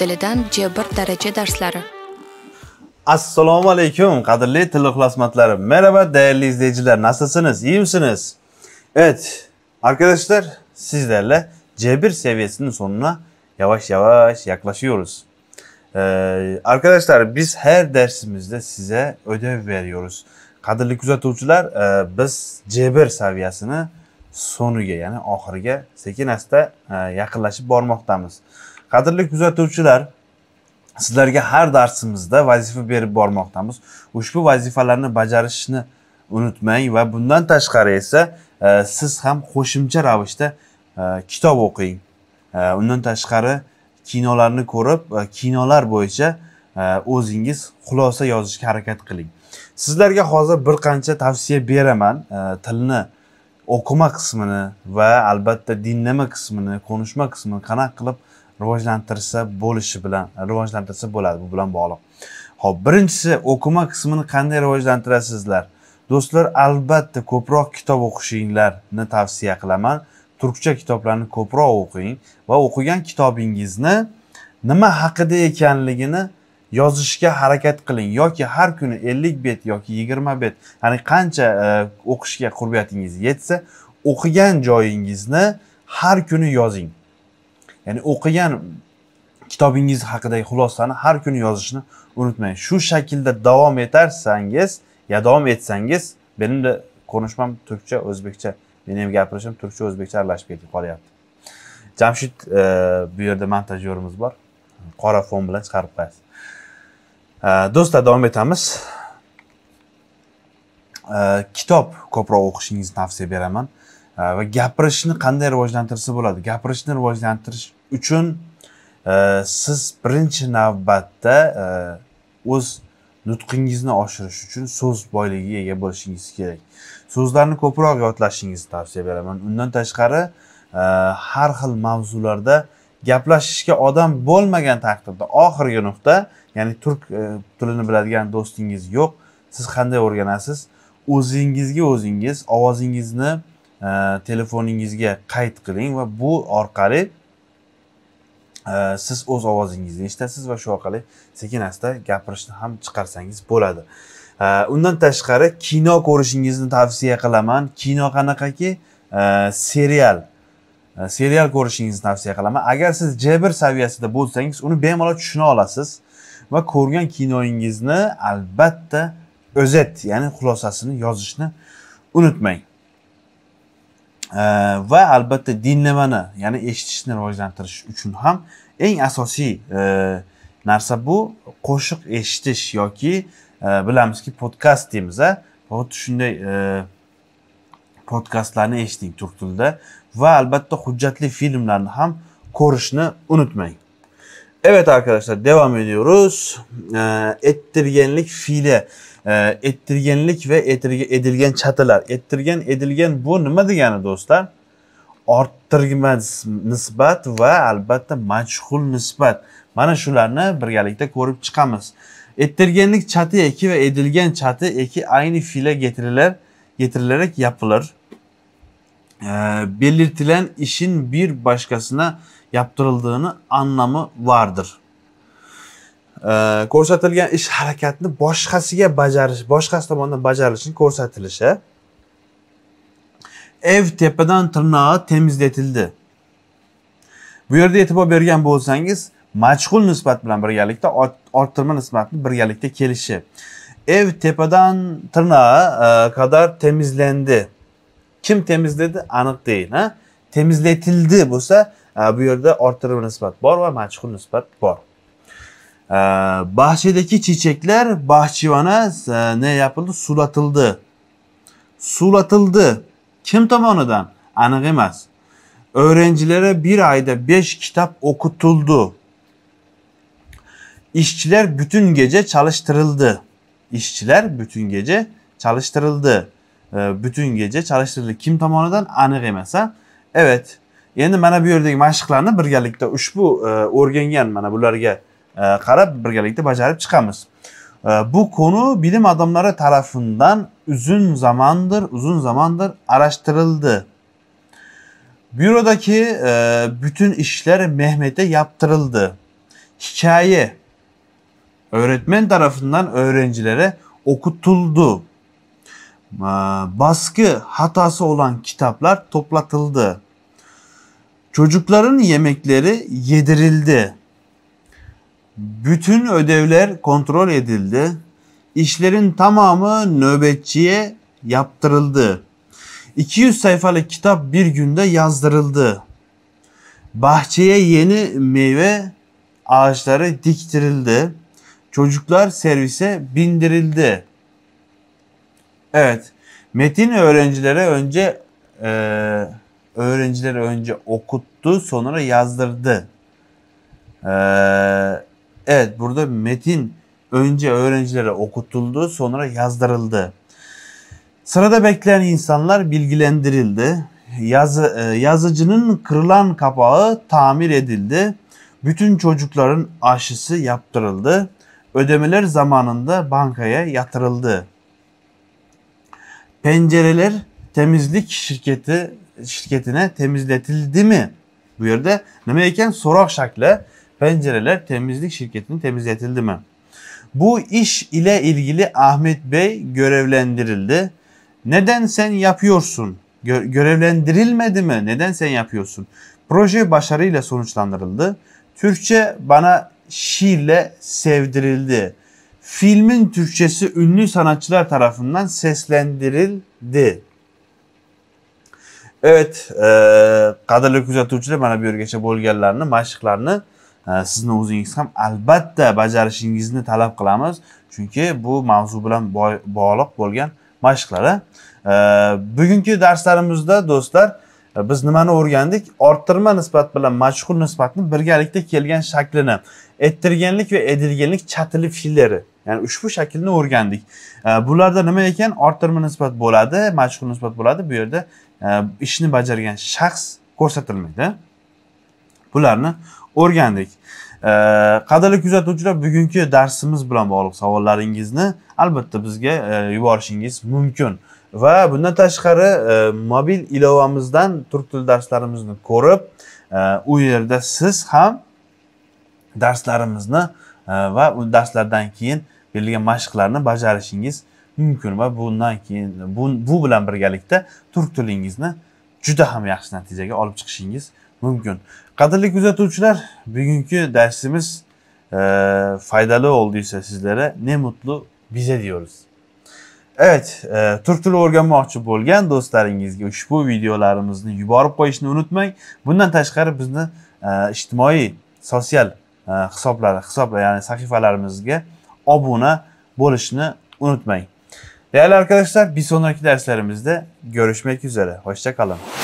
tilidan J1 daraja darslari. Assalomu alaykum, qadrli til ixlosmatlari. Merhaba değerli izleyiciler. Nasılsınız? İyi misiniz? Evet, arkadaşlar sizlerle C1 seviyesinin sonuna yavaş yavaş yaklaşıyoruz. Ee, arkadaşlar biz her dersimizde size ödev veriyoruz. Qadrli kuzatuvchilar, e, biz C1 saviyasini so'niga, ya'ni oxiriga sekin asta e, yaqinlashib bormoqdamiz. qadrli kuzatuvchilar sizlarga har darsimizda vazifa berib bormoqdamiz ushbu vazifalarni bajarishni unutmang va bundan tashqari esa e, siz ham qo'shimcha ravishda e, kitob o'qing e, undan tashqari kinolarni ko'rib kinolar bo'yicha o'zingiz xulosa yozishga harakat qiling sizlarga hozir bir qancha tavsiya beraman tilni o'qima qismini va albatta dinlama qismini konishma qismini qanaqa qilib rivojlantirsa bo'lishi bilan rivojlantirsa bo'ladi bu bilan bog'liq ho'p birinchisi o'qima qismini qanday rivojlantirasizlar do'stlar albatta ko'proq kitob o'qishinglarni tavsiya qilaman turkcha kitoblarni ko'proq o'qing va o'qigan kitobingizni nima haqida ekanligini yozishga harakat qiling yoki har kuni ellik bet yoki yigirma bet ya'ni qancha e, o'qishga qurbiyatingiz yetsa o'qigan joyingizni har kuni yozing ya'ni o'qigan kitobingiz haqidagi xulosani har kuni yozishni unutmang shu shaklda davom etarsangiz ya davom etsangiz menimda ko'rinishmam turkcha o'zbekcha meni ham gapirishim turkcha o'zbekcha aralashib ketib qolyapti jamshid e, bu yerda montajyorimiz bor qora fon bilan chiqarib qo'yasiz e, do'stlar davom etamiz e, kitob ko'proq o'qishingizni tavsiya beraman Э, va gapirishni qanday rivojlantirsa bo'ladi gapirishni rivojlantirish uchun e, siz birinchi navbatda e, o'z nutqingizni oshirish uchun so'z boyligiga ega bo'lishingiz kerak so'zlarni ko'proq yodlashingizni tavsiya beraman undan tashqari e, har xil mavzularda gaplashishga odam bo'lmagan taqdirda oxirgi nuqta ya'ni turk tilini biladigan do'stingiz yo'q siz qanday o'rganasiz o'zingizga o'zingiz ovozingizni telefoningizga qayd qiling va bu orqali e, siz o'z ovozingizni eshitasiz va shu orqali sekin asta gapirishni ham chiqarsangiz bo'ladi undan tashqari kino ko'rishingizni tavsiya qilaman kino qanaqaki serial serial ko'rishingizni tavsiya qilaman agar siz j bir saviyasida bo'lsangiz uni bemalol tushuna olasiz va ko'rgan kinoyingizni albatta o'zet ya'ni xulosasini yozishni unutmang va albatta dinlamani ya'ni eshitishni rivojlantirish uchun ham eng asosiy e, narsa bu qo'shiq eshitish yoki e, bilamizki podkast deymiz a xuddi shunday e, podkastlarni eshiting turk tilida va albatta hujjatli filmlarni ham ko'rishni unutmang Evet arkadaşlar devam ediyoruz. Ee, ettirgenlik fiile. Ee, ettirgenlik ve ettirge, edilgen çatılar. Ettirgen edilgen bu nima yani dostlar? Orttirma nisbat ve albatta maçhul nisbat. Mana shularni birgalikda ko'rib chiqamiz. Ettirgenlik çatı eki ve edilgen çatı eki aynı fiile getirilir, getirilerek yapılır. Ee, belirtilen işin bir başkasına yaptırıldığını anlamı vardır. Ee, ko'rsatilgan ish harakatni boshqasiga bajarish, boshqasi tomonidan bajarilishini ko'rsatilishi. Ev tepeden tirnog'i temizletildi. Bu yerda e'tibor bergan bo'lsangiz, majhul nisbat bilan birgalikda orttirma bir yerlikte kelishi. Ev tepeden tirnog'i kadar e, temizlendi. Kim temizledi aniq deyil, ha? Temizletildi bu bo'lsa, ee, bu yerda ortirma nisbat bor va majhul nisbat bor ee, Bahçedeki çiçekler bahçıvana e, ne yapıldı? Sulatıldı. Sulatıldı. kim tomonidan aniq emas Öğrencilere bir ayda besh kitap okutuldu. İşçiler bütün gece çalıştırıldı İşçiler bütün gece çalıştırıldı ee, Bütün gece çalıştırıldı. kim tomonidan aniq emas a evet endi mana bu yerdagi mashqlarni birgalikda ushbu e, o'rgangan mana bularga e, qarab birgalikda bajarib chiqamiz e, bu konu bilim adamları tarafından uzun zamandır uzun zamandır araştırıldı Bürodaki e, bütün işler Mehmet'e yaptırıldı. Hikaye öğretmen tarafından öğrencilere okutuldu. E, baskı hatası olan kitaplar toplatıldı. Çocukların yemekleri yedirildi. Bütün ödevler kontrol edildi. İşlerin tamamı nöbetçiye yaptırıldı. 200 sayfalık kitap bir günde yazdırıldı. Bahçeye yeni meyve ağaçları diktirildi. Çocuklar servise bindirildi. Evet. Metin öğrencilere önce ee, öğrenciler önce okuttu sonra yazdırdı. Ee, evet burada metin önce öğrencilere okutuldu sonra yazdırıldı. Sırada bekleyen insanlar bilgilendirildi. Yazı, e, yazıcının kırılan kapağı tamir edildi. Bütün çocukların aşısı yaptırıldı. Ödemeler zamanında bankaya yatırıldı. Pencereler temizlik şirketi şirketine temizletildi mi? Bu yerde nemeyken sorak şakle pencereler temizlik şirketinin temizletildi mi? Bu iş ile ilgili Ahmet Bey görevlendirildi. Neden sen yapıyorsun? Gö görevlendirilmedi mi? Neden sen yapıyorsun? Proje başarıyla sonuçlandırıldı. Türkçe bana şiirle sevdirildi. Filmin Türkçesi ünlü sanatçılar tarafından seslendirildi. Evet, e, qadrli kuzatuvchilar mana bu yergacha bo'lganlarni, mashqlarni e, sizni o'zingiz ham albatta bajarishingizni talab qilamiz. Chunki bu mavzu bilan bog'liq bo'lgan mashqlar. E, bugungi darslarimizda do'stlar, e, biz nimani o'rgandik orttirma nisbat bilan majhul nisbatni birgalikda kelgan shaklini ettirganlik va edilganlik chatili fe'llari ya'ni ushbu shaklni o'rgandik e, bularda nima ekan orttirma nisbat bo'ladi majhul nisbat bo'ladi bu yerda ishni bajargan shaxs ko'rsatilmaydi bularni o'rgandik qadrli kuzatuvchilar bugungi darsimiz bilan bog'liq savollaringizni albatta bizga e, yuborishingiz mumkin va bundan tashqari e, mobil ilovamizdan turk tili darslarimizni ko'rib e, u yerda siz ham darslarimizni va u darslardan keyin berilgan mashqlarni bajarishingiz mumkin va bundan keyin bu, bu bilan birgalikda turk tilingizni juda ham yaxshi natijaga olib chiqishingiz mumkin qadrli kuzatuvchilar bugungi darsimiz e, foydali bo'ldiysa sizlara ne mutlu bize diyoruz Evet, e, turk tili o'rganmoqchi bo'lgan do'stlaringizga ushbu videolarimizni yuborib qo'yishni unutmang. Bundan tashqari bizni e, ijtimoiy, sosial e, hisoblar, hisob ya'ni sahifalarimizga obuna bo'lishni unutmang. Değerli arkadaşlar bir sonraki derslerimizde görüşmek üzere. Hoşçakalın.